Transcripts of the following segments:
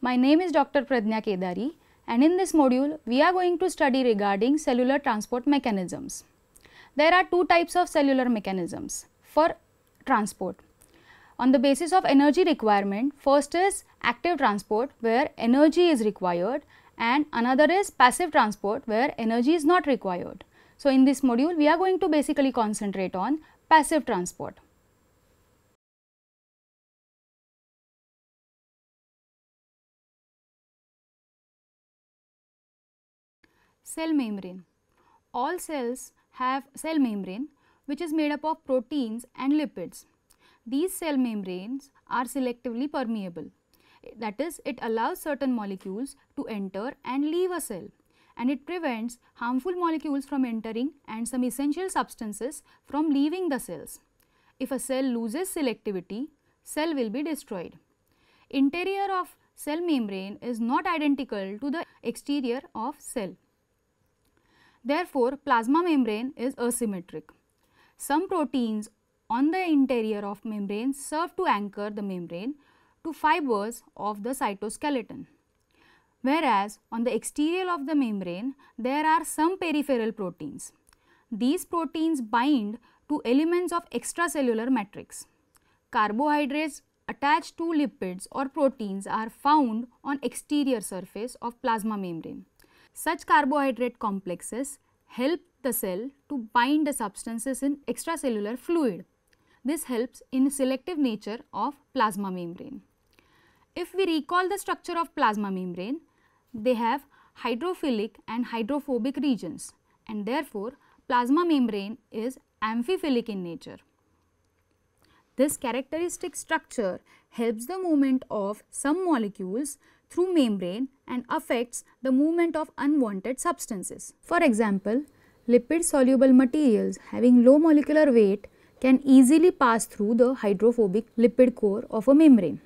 My name is Dr. Pradnya Kedari and in this module we are going to study regarding cellular transport mechanisms. There are two types of cellular mechanisms for transport. On the basis of energy requirement, first is active transport where energy is required and another is passive transport where energy is not required. So, in this module we are going to basically concentrate on passive transport. cell membrane. All cells have cell membrane which is made up of proteins and lipids. These cell membranes are selectively permeable. That is, it allows certain molecules to enter and leave a cell and it prevents harmful molecules from entering and some essential substances from leaving the cells. If a cell loses selectivity, cell will be destroyed. Interior of cell membrane is not identical to the exterior of cell. Therefore, plasma membrane is asymmetric. Some proteins on the interior of membrane serve to anchor the membrane to fibers of the cytoskeleton. Whereas, on the exterior of the membrane, there are some peripheral proteins. These proteins bind to elements of extracellular matrix. Carbohydrates attached to lipids or proteins are found on exterior surface of plasma membrane. Such carbohydrate complexes help the cell to bind the substances in extracellular fluid. This helps in selective nature of plasma membrane. If we recall the structure of plasma membrane, they have hydrophilic and hydrophobic regions and therefore plasma membrane is amphiphilic in nature. This characteristic structure helps the movement of some molecules through membrane and affects the movement of unwanted substances. For example, lipid soluble materials having low molecular weight can easily pass through the hydrophobic lipid core of a membrane.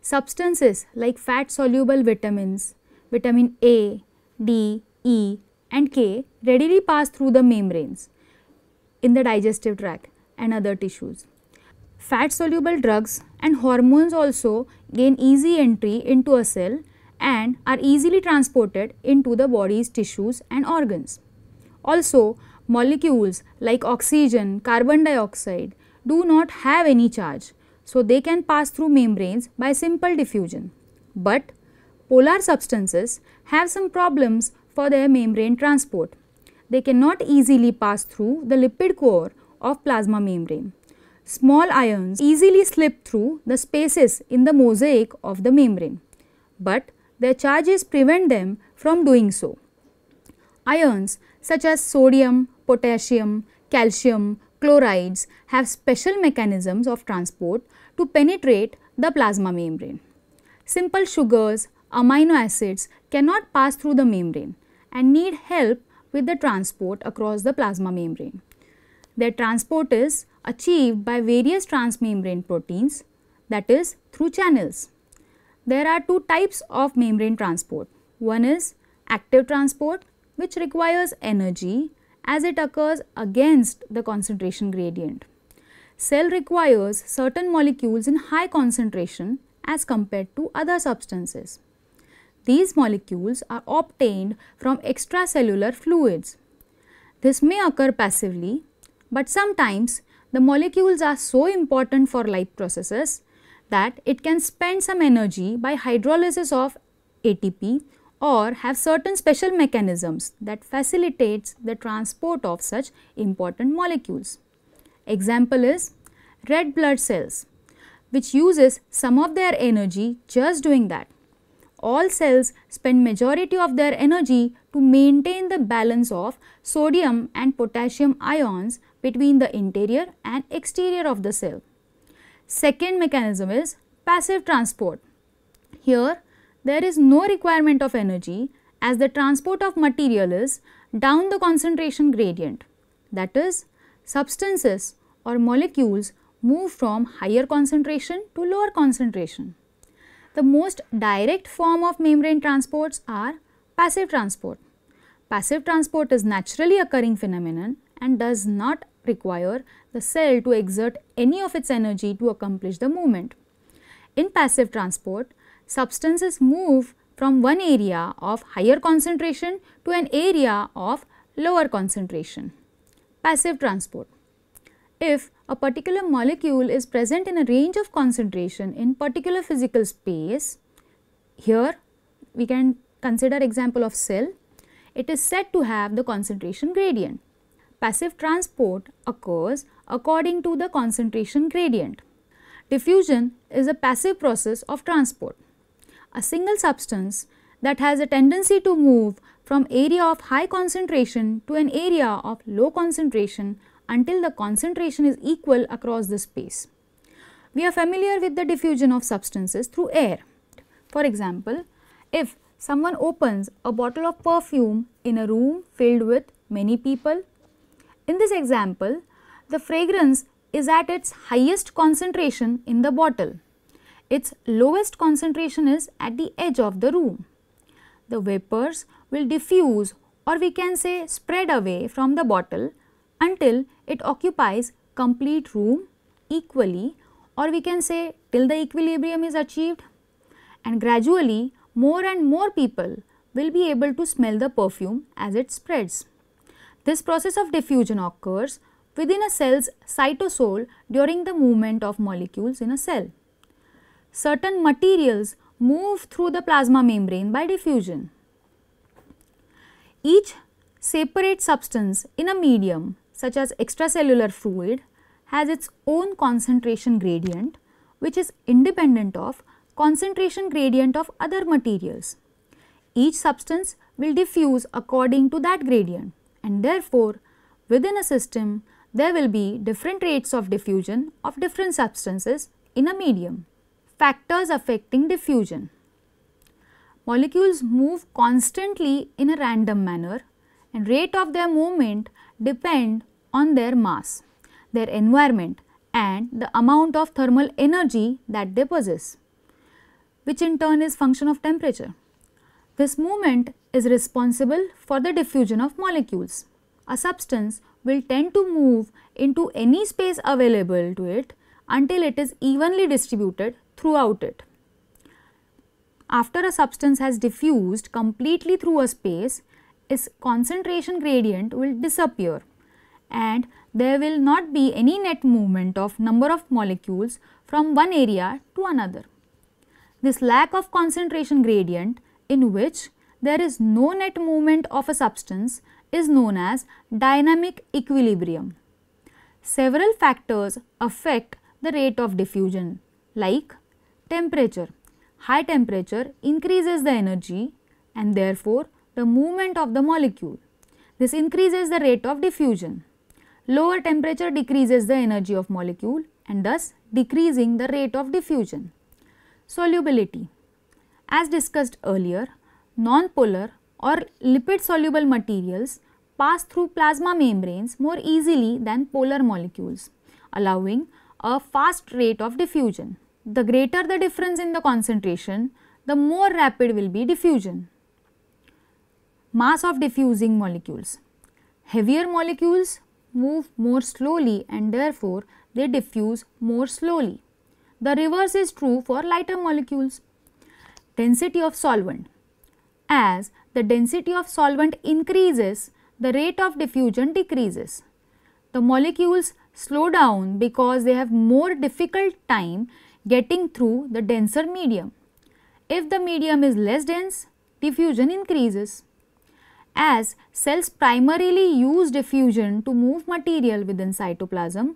Substances like fat soluble vitamins, vitamin A, D, E and K readily pass through the membranes in the digestive tract and other tissues fat soluble drugs and hormones also gain easy entry into a cell and are easily transported into the body's tissues and organs. Also, molecules like oxygen, carbon dioxide do not have any charge, so they can pass through membranes by simple diffusion. But polar substances have some problems for their membrane transport. They cannot easily pass through the lipid core of plasma membrane small ions easily slip through the spaces in the mosaic of the membrane, but their charges prevent them from doing so. Ions such as sodium, potassium, calcium, chlorides have special mechanisms of transport to penetrate the plasma membrane. Simple sugars, amino acids cannot pass through the membrane and need help with the transport across the plasma membrane. Their transport is achieved by various transmembrane proteins that is through channels. There are two types of membrane transport. One is active transport which requires energy as it occurs against the concentration gradient. Cell requires certain molecules in high concentration as compared to other substances. These molecules are obtained from extracellular fluids. This may occur passively but sometimes the molecules are so important for life processes that it can spend some energy by hydrolysis of ATP or have certain special mechanisms that facilitates the transport of such important molecules. Example is red blood cells which uses some of their energy just doing that all cells spend majority of their energy to maintain the balance of sodium and potassium ions between the interior and exterior of the cell. Second mechanism is passive transport. Here there is no requirement of energy as the transport of material is down the concentration gradient that is substances or molecules move from higher concentration to lower concentration. The most direct form of membrane transports are passive transport. Passive transport is naturally occurring phenomenon and does not require the cell to exert any of its energy to accomplish the movement. In passive transport, substances move from one area of higher concentration to an area of lower concentration. Passive transport if a particular molecule is present in a range of concentration in particular physical space, here we can consider example of cell, it is said to have the concentration gradient. Passive transport occurs according to the concentration gradient. Diffusion is a passive process of transport. A single substance that has a tendency to move from area of high concentration to an area of low concentration until the concentration is equal across the space. We are familiar with the diffusion of substances through air. For example, if someone opens a bottle of perfume in a room filled with many people, in this example, the fragrance is at its highest concentration in the bottle. Its lowest concentration is at the edge of the room. The vapors will diffuse or we can say spread away from the bottle until it occupies complete room equally or we can say till the equilibrium is achieved and gradually more and more people will be able to smell the perfume as it spreads. This process of diffusion occurs within a cell's cytosol during the movement of molecules in a cell. Certain materials move through the plasma membrane by diffusion. Each separate substance in a medium such as extracellular fluid has its own concentration gradient which is independent of concentration gradient of other materials. Each substance will diffuse according to that gradient and therefore, within a system there will be different rates of diffusion of different substances in a medium. Factors affecting diffusion. Molecules move constantly in a random manner and rate of their movement depend on their mass, their environment and the amount of thermal energy that they possess, which in turn is function of temperature. This movement is responsible for the diffusion of molecules. A substance will tend to move into any space available to it until it is evenly distributed throughout it. After a substance has diffused completely through a space, its concentration gradient will disappear and there will not be any net movement of number of molecules from one area to another. This lack of concentration gradient in which there is no net movement of a substance is known as dynamic equilibrium. Several factors affect the rate of diffusion like temperature. High temperature increases the energy and therefore the movement of the molecule. This increases the rate of diffusion. Lower temperature decreases the energy of molecule and thus decreasing the rate of diffusion. Solubility As discussed earlier, nonpolar or lipid soluble materials pass through plasma membranes more easily than polar molecules, allowing a fast rate of diffusion. The greater the difference in the concentration, the more rapid will be diffusion. Mass of diffusing molecules. Heavier molecules move more slowly and therefore they diffuse more slowly. The reverse is true for lighter molecules. Density of solvent. As the density of solvent increases, the rate of diffusion decreases. The molecules slow down because they have more difficult time getting through the denser medium. If the medium is less dense, diffusion increases. As cells primarily use diffusion to move material within cytoplasm,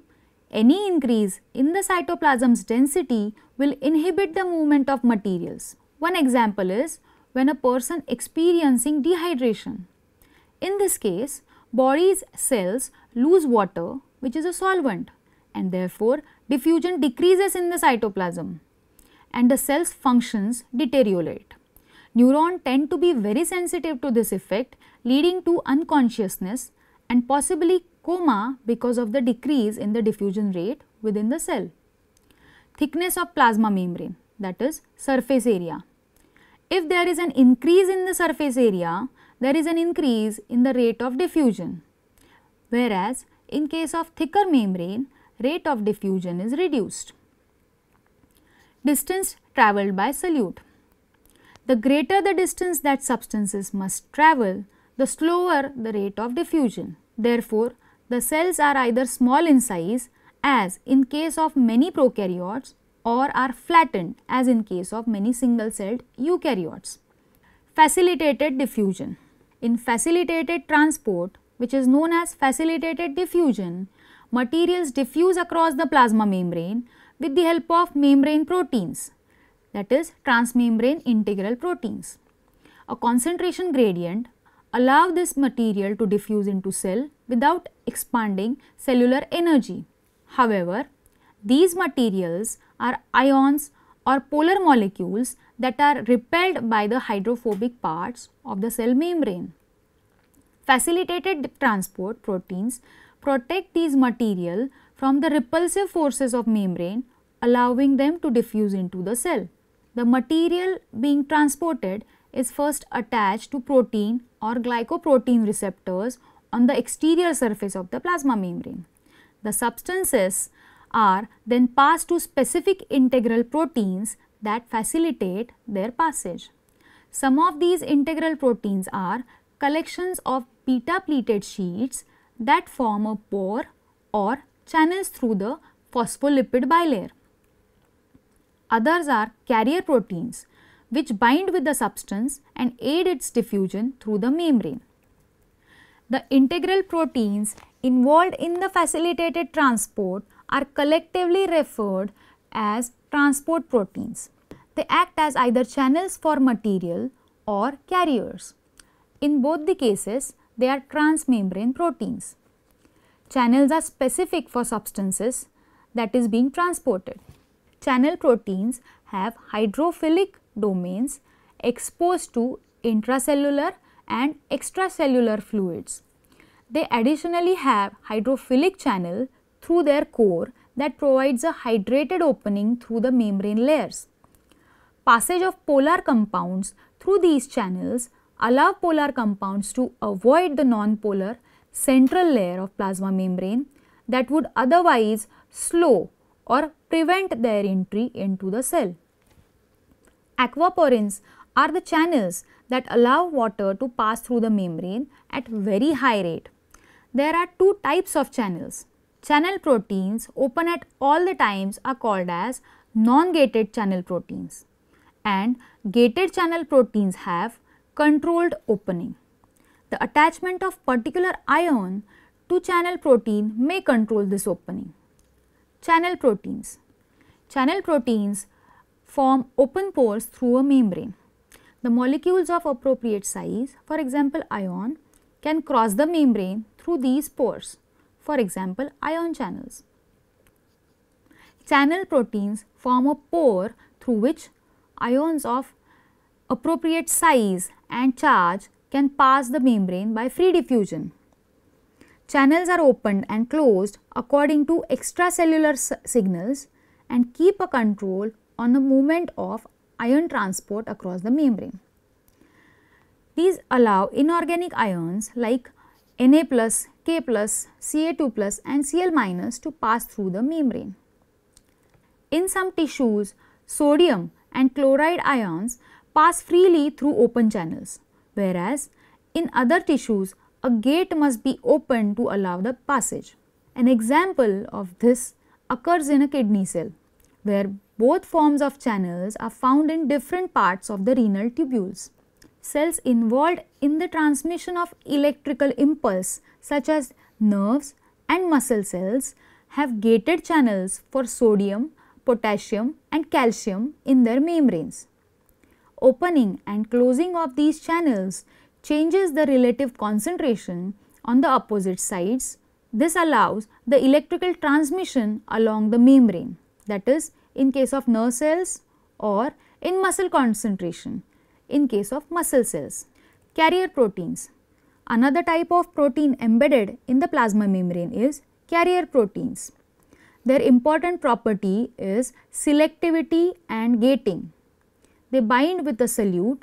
any increase in the cytoplasm's density will inhibit the movement of materials. One example is when a person experiencing dehydration. In this case, body's cells lose water which is a solvent and therefore diffusion decreases in the cytoplasm and the cell's functions deteriorate. Neurons tend to be very sensitive to this effect leading to unconsciousness and possibly coma because of the decrease in the diffusion rate within the cell. Thickness of plasma membrane that is surface area. If there is an increase in the surface area, there is an increase in the rate of diffusion. Whereas, in case of thicker membrane, rate of diffusion is reduced. Distance travelled by solute. The greater the distance that substances must travel, the slower the rate of diffusion. Therefore, the cells are either small in size as in case of many prokaryotes or are flattened as in case of many single celled eukaryotes. Facilitated diffusion. In facilitated transport which is known as facilitated diffusion, materials diffuse across the plasma membrane with the help of membrane proteins that is transmembrane integral proteins. A concentration gradient allow this material to diffuse into cell without expanding cellular energy. However, these materials are ions or polar molecules that are repelled by the hydrophobic parts of the cell membrane. Facilitated transport proteins protect these material from the repulsive forces of membrane allowing them to diffuse into the cell. The material being transported is first attached to protein or glycoprotein receptors on the exterior surface of the plasma membrane. The substances are then passed to specific integral proteins that facilitate their passage. Some of these integral proteins are collections of beta pleated sheets that form a pore or channels through the phospholipid bilayer. Others are carrier proteins which bind with the substance and aid its diffusion through the membrane. The integral proteins involved in the facilitated transport are collectively referred as transport proteins. They act as either channels for material or carriers. In both the cases, they are transmembrane proteins. Channels are specific for substances that is being transported. Channel proteins have hydrophilic domains exposed to intracellular and extracellular fluids. They additionally have hydrophilic channel through their core that provides a hydrated opening through the membrane layers. Passage of polar compounds through these channels allow polar compounds to avoid the non-polar central layer of plasma membrane that would otherwise slow or prevent their entry into the cell. Aquaporins are the channels that allow water to pass through the membrane at very high rate. There are two types of channels. Channel proteins open at all the times are called as non-gated channel proteins and gated channel proteins have controlled opening. The attachment of particular ion to channel protein may control this opening. Channel proteins. Channel proteins form open pores through a membrane. The molecules of appropriate size, for example ion, can cross the membrane through these pores, for example ion channels. Channel proteins form a pore through which ions of appropriate size and charge can pass the membrane by free diffusion. Channels are opened and closed according to extracellular signals and keep a control on the movement of ion transport across the membrane. These allow inorganic ions like Na plus, K plus, Ca2 plus and Cl minus to pass through the membrane. In some tissues, sodium and chloride ions pass freely through open channels, whereas in other tissues, a gate must be opened to allow the passage. An example of this occurs in a kidney cell, where both forms of channels are found in different parts of the renal tubules. Cells involved in the transmission of electrical impulse such as nerves and muscle cells have gated channels for sodium, potassium and calcium in their membranes. Opening and closing of these channels changes the relative concentration on the opposite sides. This allows the electrical transmission along the membrane that is in case of nerve cells or in muscle concentration in case of muscle cells. Carrier proteins. Another type of protein embedded in the plasma membrane is carrier proteins. Their important property is selectivity and gating. They bind with the solute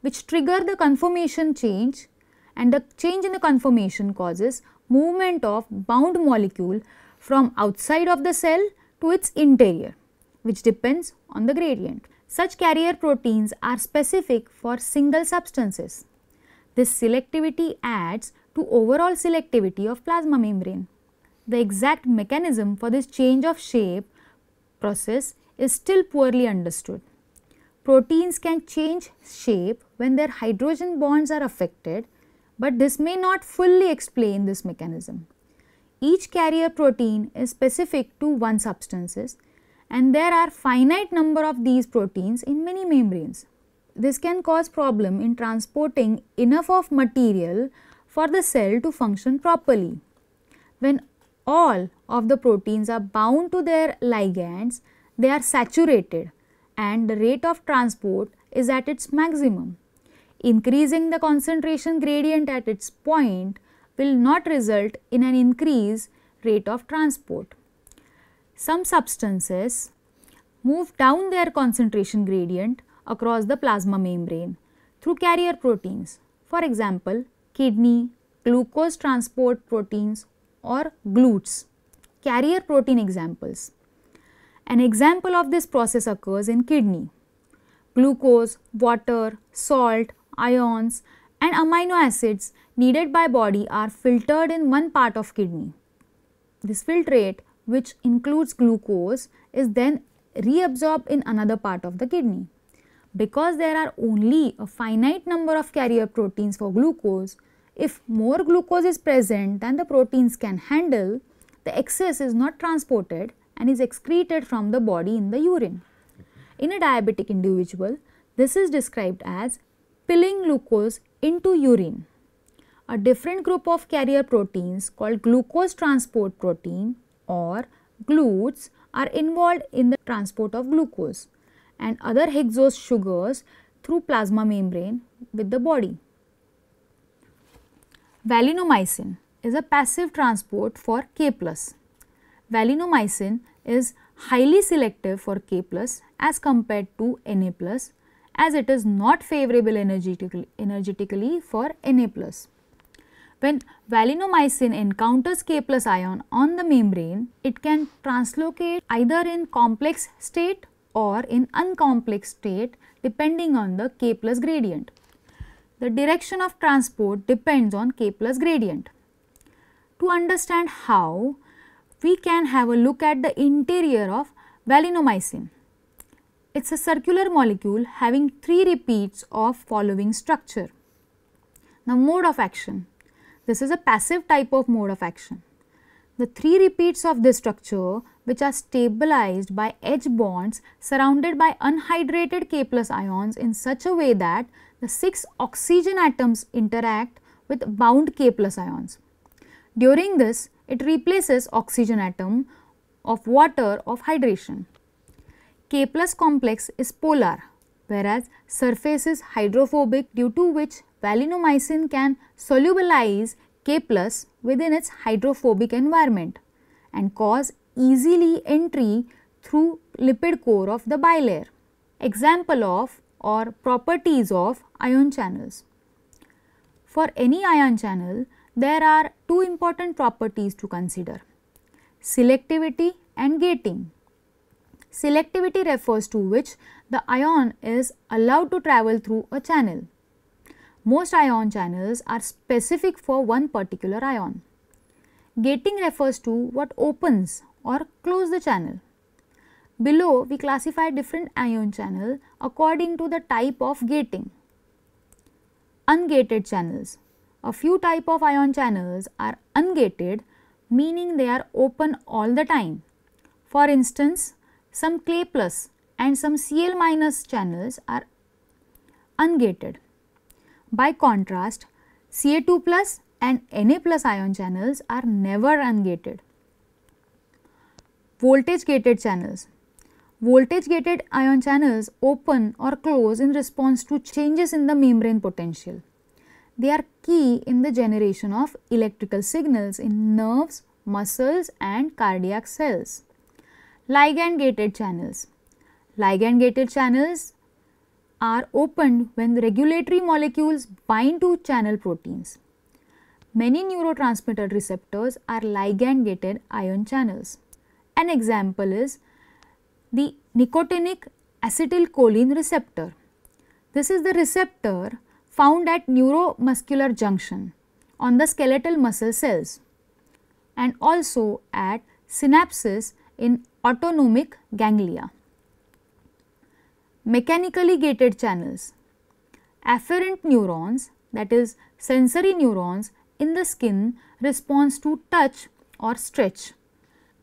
which trigger the conformation change and the change in the conformation causes movement of bound molecule from outside of the cell to its interior which depends on the gradient. Such carrier proteins are specific for single substances. This selectivity adds to overall selectivity of plasma membrane. The exact mechanism for this change of shape process is still poorly understood. Proteins can change shape when their hydrogen bonds are affected, but this may not fully explain this mechanism. Each carrier protein is specific to one substances and there are finite number of these proteins in many membranes. This can cause problem in transporting enough of material for the cell to function properly. When all of the proteins are bound to their ligands, they are saturated and the rate of transport is at its maximum. Increasing the concentration gradient at its point will not result in an increase rate of transport some substances move down their concentration gradient across the plasma membrane through carrier proteins. For example, kidney, glucose transport proteins or GLUTs, carrier protein examples. An example of this process occurs in kidney. Glucose, water, salt, ions and amino acids needed by body are filtered in one part of kidney. This filtrate which includes glucose is then reabsorbed in another part of the kidney. Because there are only a finite number of carrier proteins for glucose, if more glucose is present than the proteins can handle, the excess is not transported and is excreted from the body in the urine. In a diabetic individual, this is described as pilling glucose into urine. A different group of carrier proteins called glucose transport protein or glutes are involved in the transport of glucose and other hexose sugars through plasma membrane with the body. Valinomycin is a passive transport for K+. Valinomycin is highly selective for K as compared to Na as it is not favorable energetically, for Na when valinomycin encounters K plus ion on the membrane, it can translocate either in complex state or in uncomplex state depending on the K plus gradient. The direction of transport depends on K plus gradient. To understand how, we can have a look at the interior of valinomycin. It is a circular molecule having three repeats of following structure. Now mode of action. This is a passive type of mode of action. The three repeats of this structure which are stabilized by edge bonds surrounded by unhydrated K plus ions in such a way that the 6 oxygen atoms interact with bound K plus ions. During this, it replaces oxygen atom of water of hydration. K plus complex is polar whereas surface is hydrophobic due to which valinomycin can solubilize K plus within its hydrophobic environment and cause easily entry through lipid core of the bilayer. Example of or properties of ion channels. For any ion channel, there are two important properties to consider, selectivity and gating. Selectivity refers to which the ion is allowed to travel through a channel. Most ion channels are specific for one particular ion. Gating refers to what opens or close the channel. Below we classify different ion channel according to the type of gating. Ungated channels. A few type of ion channels are ungated meaning they are open all the time. For instance, some K plus and some Cl minus channels are ungated. By contrast, Ca2 plus and Na plus ion channels are never ungated. Voltage gated channels. Voltage gated ion channels open or close in response to changes in the membrane potential. They are key in the generation of electrical signals in nerves, muscles and cardiac cells. Ligand gated channels. Ligand gated channels are opened when regulatory molecules bind to channel proteins. Many neurotransmitter receptors are ligand gated ion channels. An example is the nicotinic acetylcholine receptor. This is the receptor found at neuromuscular junction on the skeletal muscle cells and also at synapses in autonomic ganglia, mechanically gated channels, afferent neurons that is sensory neurons in the skin responds to touch or stretch.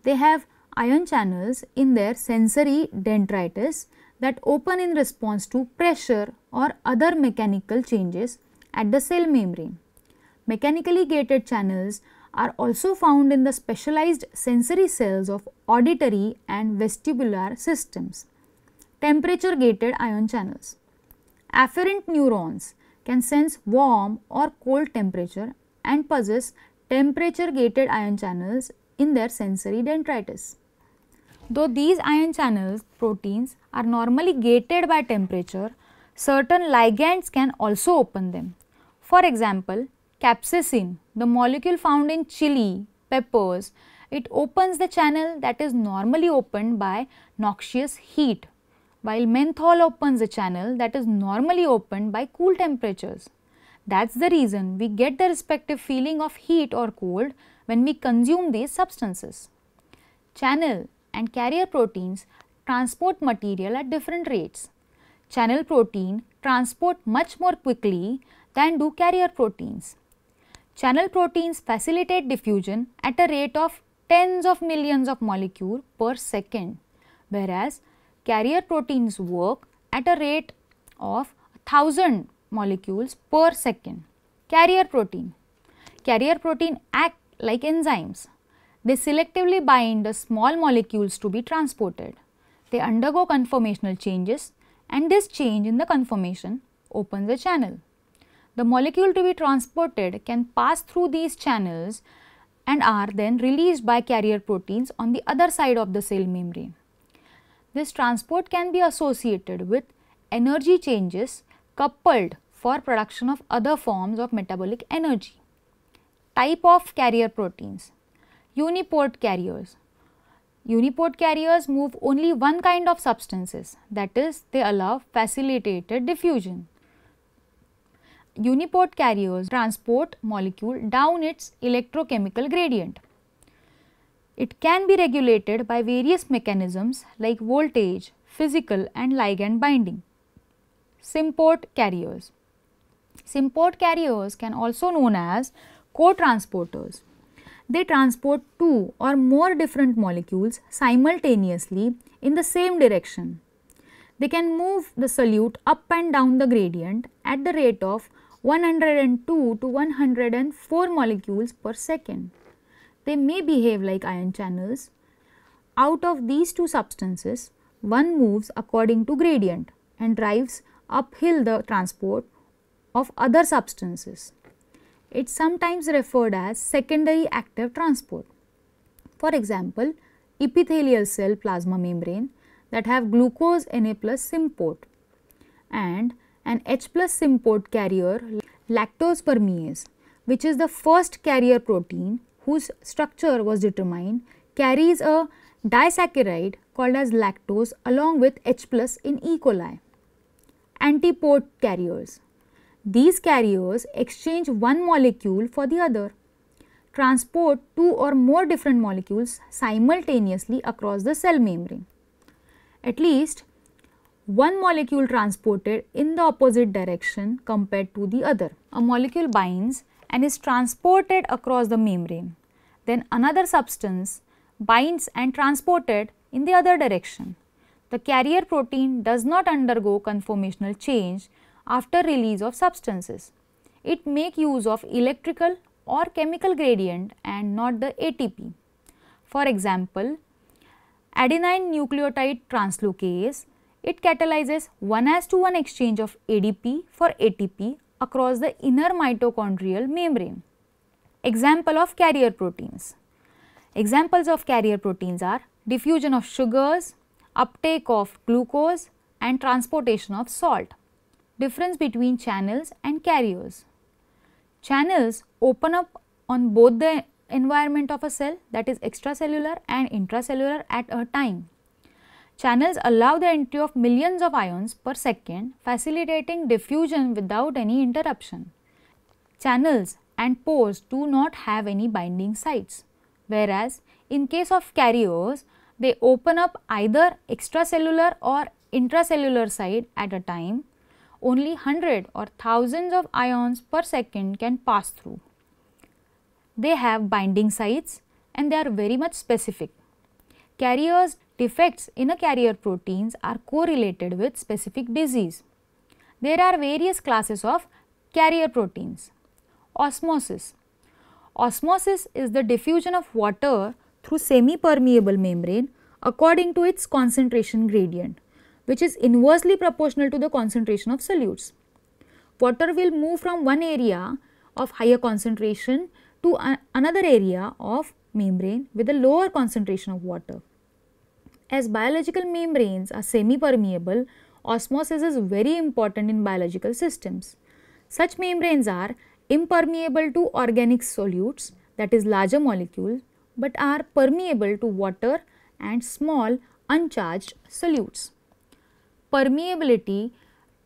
They have ion channels in their sensory dendritis that open in response to pressure or other mechanical changes at the cell membrane. Mechanically gated channels are also found in the specialized sensory cells of auditory and vestibular systems. Temperature gated ion channels. Afferent neurons can sense warm or cold temperature and possess temperature gated ion channels in their sensory dendrites. Though these ion channels proteins are normally gated by temperature, certain ligands can also open them. For example, capsaicin, the molecule found in chili, peppers, it opens the channel that is normally opened by noxious heat, while menthol opens the channel that is normally opened by cool temperatures. That is the reason we get the respective feeling of heat or cold when we consume these substances. Channel and carrier proteins transport material at different rates. Channel protein transport much more quickly than do carrier proteins. Channel proteins facilitate diffusion at a rate of tens of millions of molecule per second, whereas carrier proteins work at a rate of 1000 molecules per second. Carrier protein. Carrier protein act like enzymes. They selectively bind the small molecules to be transported. They undergo conformational changes and this change in the conformation opens a channel. The molecule to be transported can pass through these channels and are then released by carrier proteins on the other side of the cell membrane. This transport can be associated with energy changes coupled for production of other forms of metabolic energy. Type of carrier proteins Uniport carriers Uniport carriers move only one kind of substances that is they allow facilitated diffusion uniport carriers transport molecule down its electrochemical gradient. It can be regulated by various mechanisms like voltage, physical and ligand binding. Symport carriers. Symport carriers can also known as co-transporters. They transport two or more different molecules simultaneously in the same direction. They can move the solute up and down the gradient at the rate of 102 to 104 molecules per second. They may behave like ion channels. Out of these two substances, one moves according to gradient and drives uphill the transport of other substances. It is sometimes referred as secondary active transport. For example, epithelial cell plasma membrane that have glucose Na plus symport and an H plus import carrier lactose permease which is the first carrier protein whose structure was determined carries a disaccharide called as lactose along with H plus in E. coli. Antiport carriers. These carriers exchange one molecule for the other, transport two or more different molecules simultaneously across the cell membrane. At least one molecule transported in the opposite direction compared to the other. A molecule binds and is transported across the membrane. Then another substance binds and transported in the other direction. The carrier protein does not undergo conformational change after release of substances. It make use of electrical or chemical gradient and not the ATP. For example, adenine nucleotide translocase it catalyzes 1 to 1 exchange of ADP for ATP across the inner mitochondrial membrane. Example of carrier proteins. Examples of carrier proteins are diffusion of sugars, uptake of glucose and transportation of salt. Difference between channels and carriers. Channels open up on both the environment of a cell that is extracellular and intracellular at a time Channels allow the entry of millions of ions per second, facilitating diffusion without any interruption. Channels and pores do not have any binding sites, whereas in case of carriers, they open up either extracellular or intracellular site at a time. Only 100 or thousands of ions per second can pass through. They have binding sites and they are very much specific. Carriers defects in a carrier proteins are correlated with specific disease. There are various classes of carrier proteins. Osmosis. Osmosis is the diffusion of water through semi-permeable membrane according to its concentration gradient which is inversely proportional to the concentration of solutes. Water will move from one area of higher concentration to another area of membrane with a lower concentration of water. As biological membranes are semi-permeable, osmosis is very important in biological systems. Such membranes are impermeable to organic solutes that is larger molecules but are permeable to water and small uncharged solutes. Permeability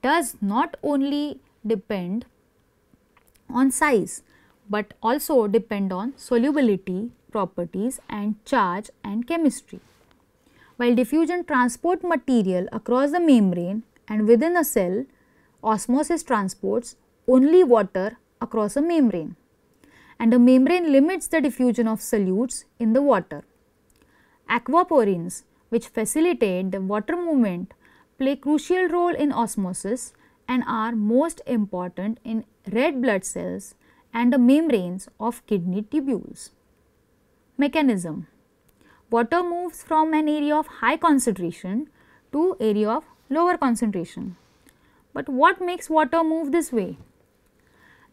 does not only depend on size but also depend on solubility properties and charge and chemistry. While diffusion transport material across the membrane and within a cell, osmosis transports only water across a membrane and the membrane limits the diffusion of solutes in the water. Aquaporins which facilitate the water movement play crucial role in osmosis and are most important in red blood cells and the membranes of kidney tubules. Mechanism water moves from an area of high concentration to area of lower concentration. But what makes water move this way?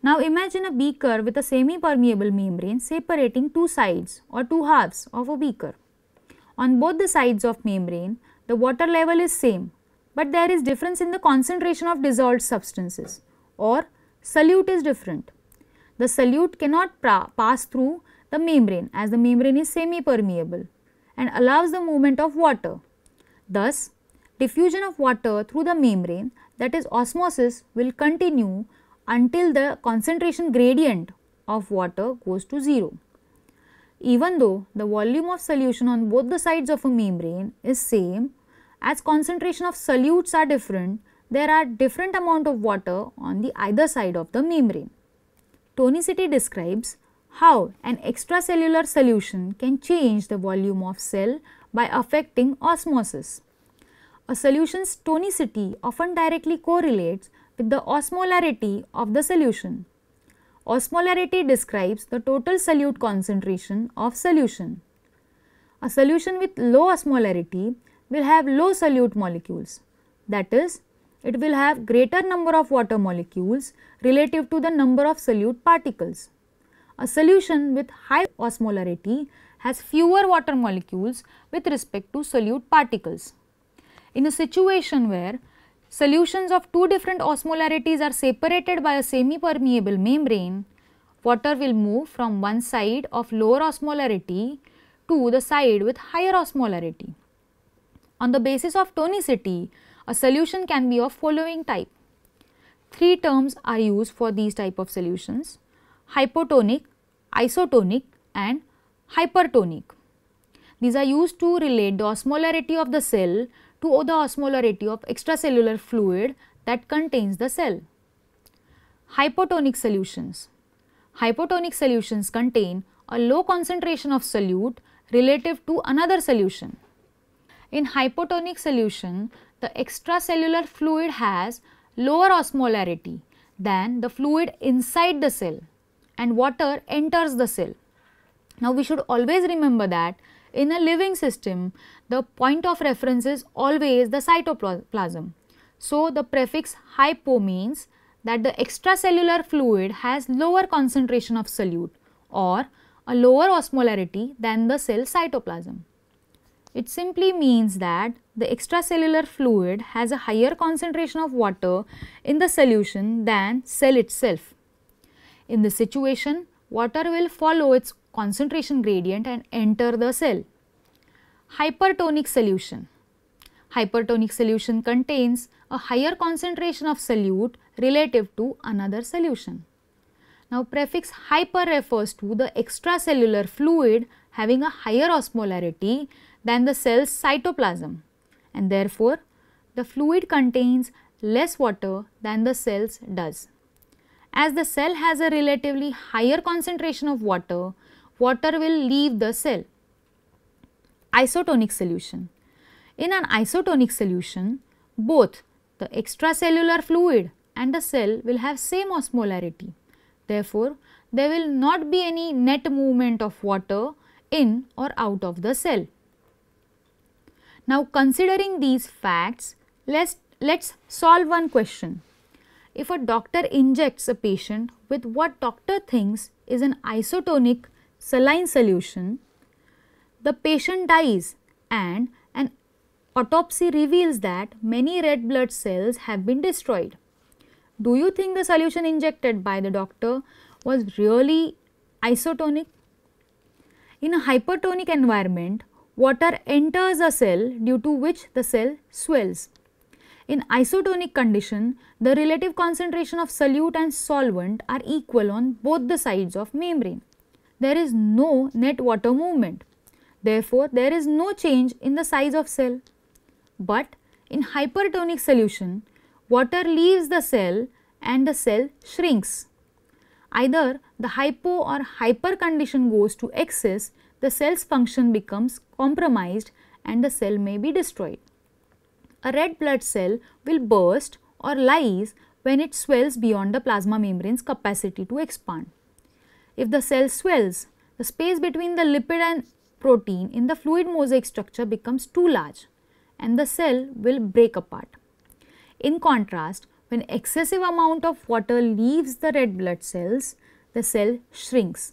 Now imagine a beaker with a semi-permeable membrane separating two sides or two halves of a beaker. On both the sides of membrane, the water level is same, but there is difference in the concentration of dissolved substances or solute is different. The solute cannot pass through the membrane as the membrane is semi-permeable and allows the movement of water. Thus, diffusion of water through the membrane that is osmosis will continue until the concentration gradient of water goes to 0. Even though the volume of solution on both the sides of a membrane is same, as concentration of solutes are different, there are different amount of water on the either side of the membrane. Tonicity describes how an extracellular solution can change the volume of cell by affecting osmosis. A solution's tonicity often directly correlates with the osmolarity of the solution. Osmolarity describes the total solute concentration of solution. A solution with low osmolarity will have low solute molecules that is it will have greater number of water molecules relative to the number of solute particles. A solution with high osmolarity has fewer water molecules with respect to solute particles. In a situation where solutions of two different osmolarities are separated by a semi-permeable membrane, water will move from one side of lower osmolarity to the side with higher osmolarity. On the basis of tonicity, a solution can be of following type. Three terms are used for these type of solutions hypotonic, isotonic and hypertonic. These are used to relate the osmolarity of the cell to the osmolarity of extracellular fluid that contains the cell. Hypotonic solutions. Hypotonic solutions contain a low concentration of solute relative to another solution. In hypotonic solution, the extracellular fluid has lower osmolarity than the fluid inside the cell and water enters the cell. Now, we should always remember that in a living system, the point of reference is always the cytoplasm. So, the prefix hypo means that the extracellular fluid has lower concentration of solute or a lower osmolarity than the cell cytoplasm. It simply means that the extracellular fluid has a higher concentration of water in the solution than cell itself. In this situation, water will follow its concentration gradient and enter the cell. Hypertonic solution. Hypertonic solution contains a higher concentration of solute relative to another solution. Now, prefix hyper refers to the extracellular fluid having a higher osmolarity than the cell's cytoplasm and therefore, the fluid contains less water than the cells does. As the cell has a relatively higher concentration of water, water will leave the cell. Isotonic solution. In an isotonic solution, both the extracellular fluid and the cell will have same osmolarity. Therefore, there will not be any net movement of water in or out of the cell. Now, considering these facts, let's, let's solve one question if a doctor injects a patient with what doctor thinks is an isotonic saline solution, the patient dies and an autopsy reveals that many red blood cells have been destroyed. Do you think the solution injected by the doctor was really isotonic? In a hypertonic environment, water enters a cell due to which the cell swells. In isotonic condition, the relative concentration of solute and solvent are equal on both the sides of membrane. There is no net water movement. Therefore, there is no change in the size of cell. But in hypertonic solution, water leaves the cell and the cell shrinks. Either the hypo or hyper condition goes to excess, the cell's function becomes compromised and the cell may be destroyed. A red blood cell will burst or lyse when it swells beyond the plasma membrane's capacity to expand. If the cell swells, the space between the lipid and protein in the fluid mosaic structure becomes too large and the cell will break apart. In contrast, when excessive amount of water leaves the red blood cells, the cell shrinks.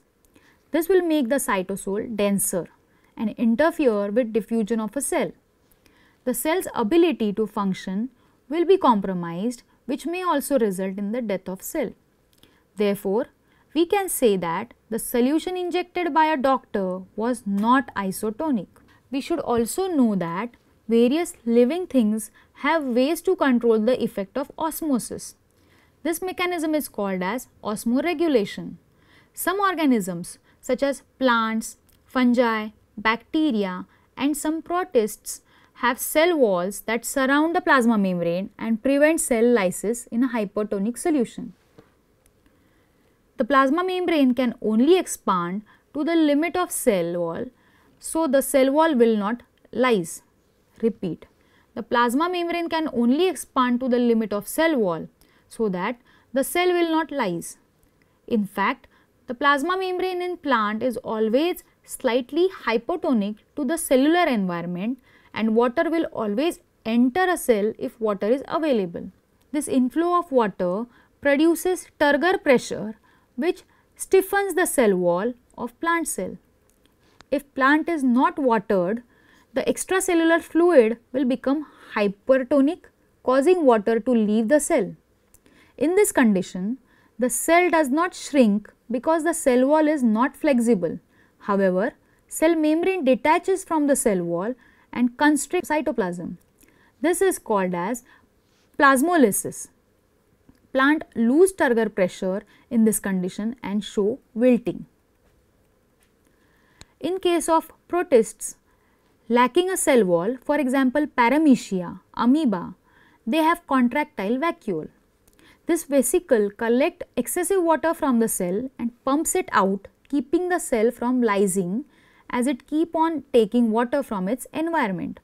This will make the cytosol denser and interfere with diffusion of a cell the cell's ability to function will be compromised which may also result in the death of cell. Therefore, we can say that the solution injected by a doctor was not isotonic. We should also know that various living things have ways to control the effect of osmosis. This mechanism is called as osmoregulation. Some organisms such as plants, fungi, bacteria and some protists have cell walls that surround the plasma membrane and prevent cell lysis in a hypertonic solution. The plasma membrane can only expand to the limit of cell wall, so the cell wall will not lyse. Repeat, the plasma membrane can only expand to the limit of cell wall, so that the cell will not lyse. In fact, the plasma membrane in plant is always slightly hypotonic to the cellular environment and water will always enter a cell if water is available. This inflow of water produces turgor pressure which stiffens the cell wall of plant cell. If plant is not watered, the extracellular fluid will become hypertonic causing water to leave the cell. In this condition, the cell does not shrink because the cell wall is not flexible. However, cell membrane detaches from the cell wall and constrict cytoplasm. This is called as plasmolysis. Plant lose turgor pressure in this condition and show wilting. In case of protists lacking a cell wall, for example paramecia, amoeba, they have contractile vacuole. This vesicle collect excessive water from the cell and pumps it out keeping the cell from lysing as it keep on taking water from its environment.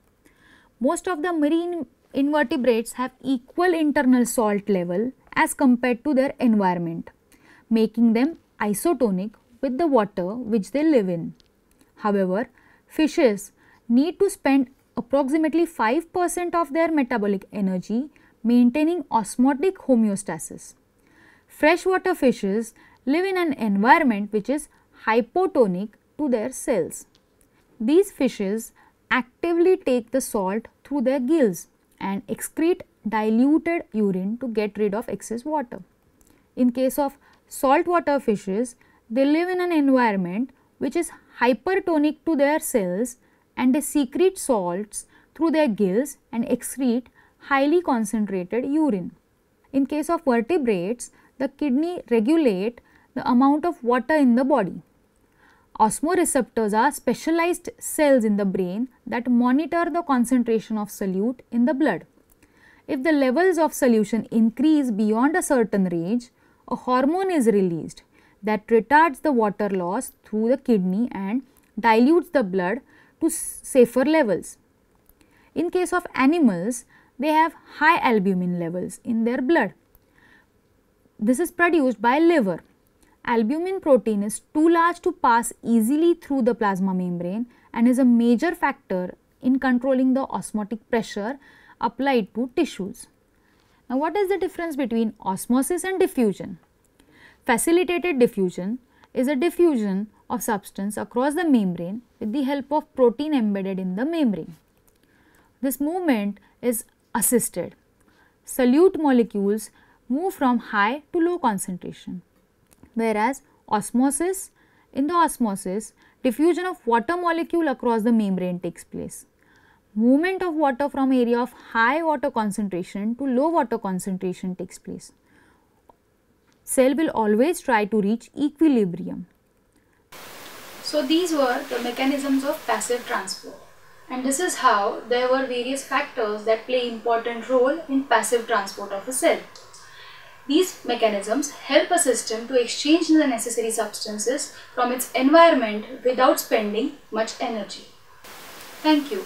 Most of the marine invertebrates have equal internal salt level as compared to their environment, making them isotonic with the water which they live in. However, fishes need to spend approximately 5% of their metabolic energy maintaining osmotic homeostasis. Freshwater fishes live in an environment which is hypotonic to their cells. These fishes actively take the salt through their gills and excrete diluted urine to get rid of excess water. In case of saltwater fishes, they live in an environment which is hypertonic to their cells and they secrete salts through their gills and excrete highly concentrated urine. In case of vertebrates, the kidney regulate the amount of water in the body. Osmoreceptors are specialized cells in the brain that monitor the concentration of solute in the blood. If the levels of solution increase beyond a certain range, a hormone is released that retards the water loss through the kidney and dilutes the blood to safer levels. In case of animals, they have high albumin levels in their blood. This is produced by liver Albumin protein is too large to pass easily through the plasma membrane and is a major factor in controlling the osmotic pressure applied to tissues. Now, what is the difference between osmosis and diffusion? Facilitated diffusion is a diffusion of substance across the membrane with the help of protein embedded in the membrane. This movement is assisted. Solute molecules move from high to low concentration whereas osmosis in the osmosis diffusion of water molecule across the membrane takes place. Movement of water from area of high water concentration to low water concentration takes place. Cell will always try to reach equilibrium. So these were the mechanisms of passive transport, and this is how there were various factors that play important role in passive transport of a cell. These mechanisms help a system to exchange the necessary substances from its environment without spending much energy. Thank you.